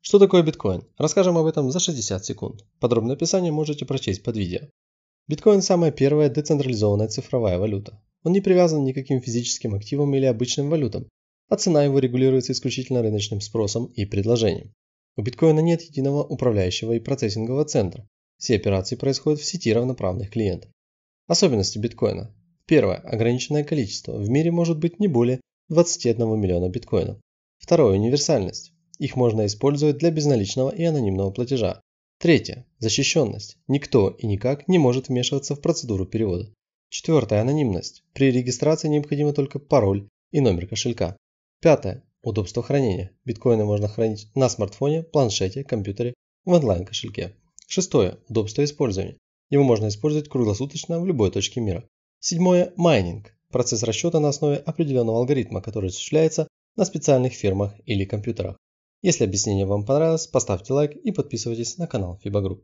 Что такое биткоин? Расскажем об этом за 60 секунд. Подробное описание можете прочесть под видео. Биткоин – самая первая децентрализованная цифровая валюта. Он не привязан к никаким физическим активам или обычным валютам, а цена его регулируется исключительно рыночным спросом и предложением. У биткоина нет единого управляющего и процессингового центра. Все операции происходят в сети равноправных клиентов. Особенности биткоина. Первое. Ограниченное количество. В мире может быть не более 21 миллиона биткоинов. Второе. Универсальность. Их можно использовать для безналичного и анонимного платежа. Третье. Защищенность. Никто и никак не может вмешиваться в процедуру перевода. Четвертое. Анонимность. При регистрации необходимо только пароль и номер кошелька. Пятое. Удобство хранения. Биткоины можно хранить на смартфоне, планшете, компьютере, в онлайн-кошельке. Шестое. Удобство использования. Его можно использовать круглосуточно в любой точке мира. Седьмое. Майнинг. Процесс расчета на основе определенного алгоритма, который осуществляется на специальных фирмах или компьютерах. Если объяснение вам понравилось, поставьте лайк и подписывайтесь на канал FIBA